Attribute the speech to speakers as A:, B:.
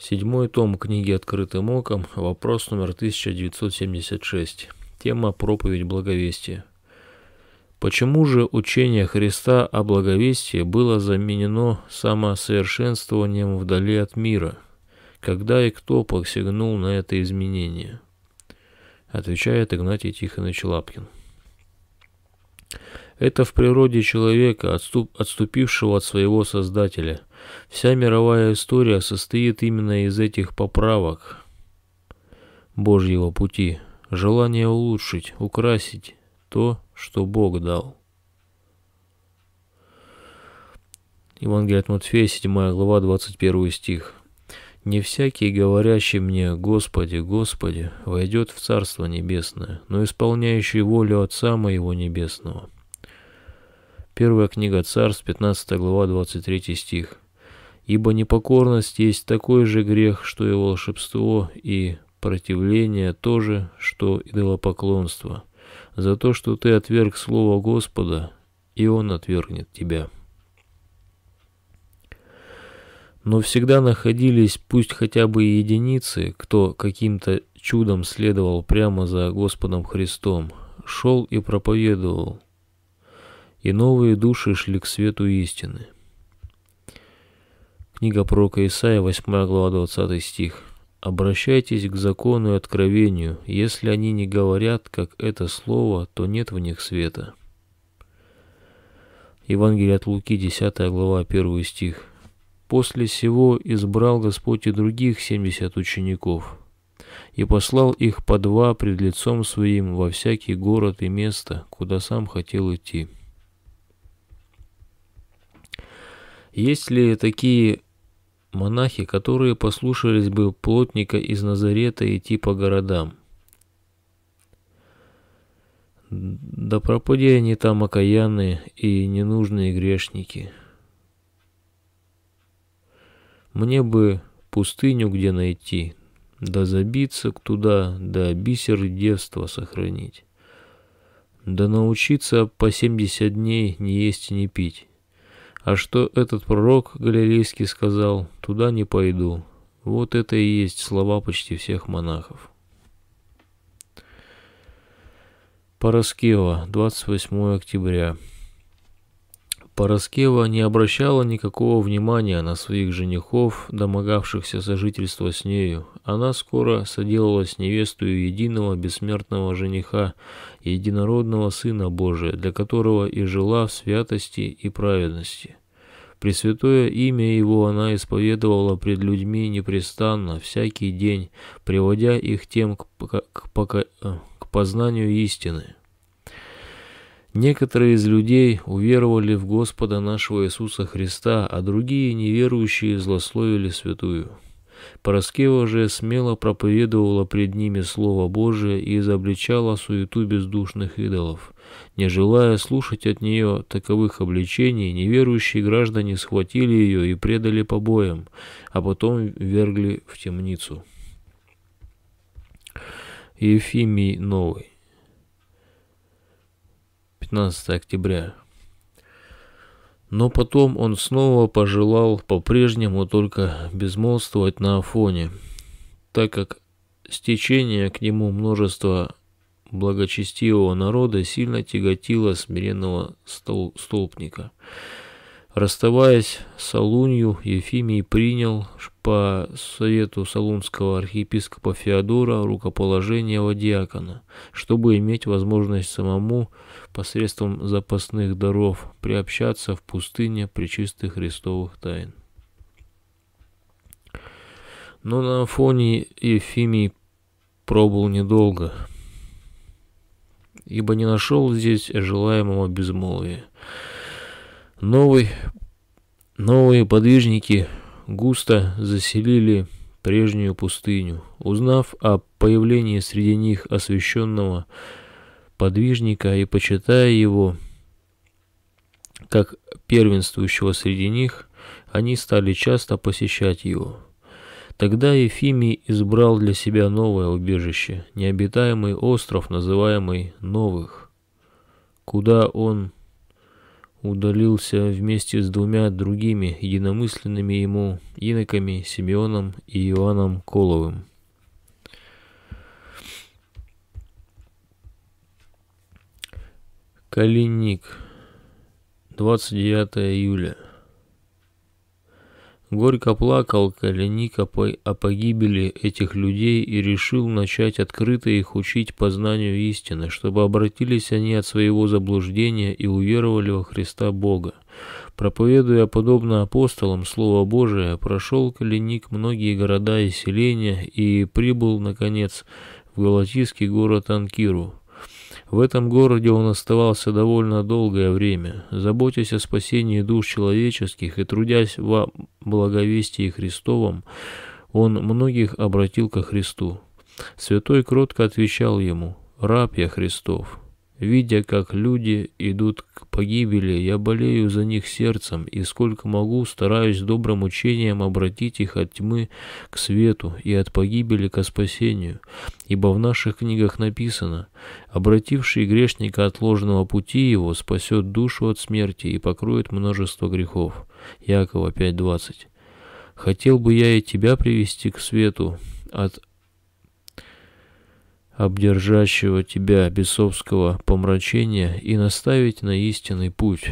A: Седьмой том книги «Открытым оком», вопрос номер 1976, тема «Проповедь благовестия». Почему же учение Христа о благовестии было заменено самосовершенствованием вдали от мира? Когда и кто посягнул на это изменение? Отвечает Игнатий Тихонович Лапкин. Это в природе человека, отступ, отступившего от своего Создателя. Вся мировая история состоит именно из этих поправок Божьего пути. Желание улучшить, украсить то, что Бог дал. Евангелие от Матфея, 7 глава, 21 стих. «Не всякий, говорящий мне, Господи, Господи, войдет в Царство Небесное, но исполняющий волю Отца Моего Небесного». Первая книга Царств, 15 глава, 23 стих. «Ибо непокорность есть такой же грех, что и волшебство, и противление тоже, что идолопоклонство. За то, что ты отверг слово Господа, и он отвергнет тебя». Но всегда находились, пусть хотя бы и единицы, кто каким-то чудом следовал прямо за Господом Христом, шел и проповедовал – и новые души шли к свету истины. Книга пророка Исаия, 8 глава, 20 стих. «Обращайтесь к закону и откровению. Если они не говорят, как это слово, то нет в них света». Евангелие от Луки, 10 глава, 1 стих. «После сего избрал Господь и других семьдесят учеников, и послал их по два пред лицом своим во всякий город и место, куда сам хотел идти». Есть ли такие монахи, которые послушались бы плотника из Назарета идти типа по городам? Да пропади они там окаянные и ненужные грешники. Мне бы пустыню где найти, да забиться туда, да бисер девства сохранить, да научиться по семьдесят дней не есть и не пить. А что этот пророк галилейский сказал, туда не пойду. Вот это и есть слова почти всех монахов. Пороскева, 28 октября. Пороскева не обращала никакого внимания на своих женихов, домогавшихся сожительства с нею. Она скоро соделалась невестою единого бессмертного жениха, единородного Сына Божия, для которого и жила в святости и праведности. Пресвятое имя его она исповедовала пред людьми непрестанно, всякий день, приводя их тем к, пока... Э, к познанию истины. Некоторые из людей уверовали в Господа нашего Иисуса Христа, а другие неверующие злословили святую. Пороскева же смело проповедовала пред ними Слово Божие и изобличала суету бездушных идолов. Не желая слушать от нее таковых обличений, неверующие граждане схватили ее и предали побоям, а потом вергли в темницу. Ефимий Новый 15 октября. Но потом он снова пожелал по-прежнему только безмолвствовать на Афоне, так как стечение к нему множества благочестивого народа сильно тяготило смиренного стол столпника. Расставаясь с Солунью, Ефимий принял по совету Салунского архиепископа Феодора рукоположение водиакона, чтобы иметь возможность самому посредством запасных даров приобщаться в пустыне причистых христовых тайн. Но на фоне Ефимий пробыл недолго, ибо не нашел здесь желаемого безмолвия. Новый, новые подвижники густо заселили прежнюю пустыню. Узнав о появлении среди них освященного подвижника и почитая его как первенствующего среди них, они стали часто посещать его. Тогда Ефимий избрал для себя новое убежище, необитаемый остров, называемый Новых, куда он удалился вместе с двумя другими единомысленными ему иноками Симеоном и Иоанном Коловым. Калиник, 29 июля горько плакал Коленик о погибели этих людей и решил начать открыто их учить познанию истины, чтобы обратились они от своего заблуждения и уверовали во Христа Бога. Проповедуя подобно апостолам Слово Божие, прошел Коленик многие города и селения и прибыл, наконец, в галатийский город Анкиру, в этом городе он оставался довольно долгое время, заботясь о спасении душ человеческих и трудясь во благовестии Христовом, он многих обратил ко Христу. Святой кротко отвечал ему «Раб я Христов», видя, как люди идут погибели, я болею за них сердцем, и сколько могу, стараюсь добрым учением обратить их от тьмы к свету и от погибели ко спасению. Ибо в наших книгах написано, обративший грешника от ложного пути его спасет душу от смерти и покроет множество грехов. Якова 5.20. Хотел бы я и тебя привести к свету, от обдержащего тебя бесовского помрачения и наставить на истинный путь.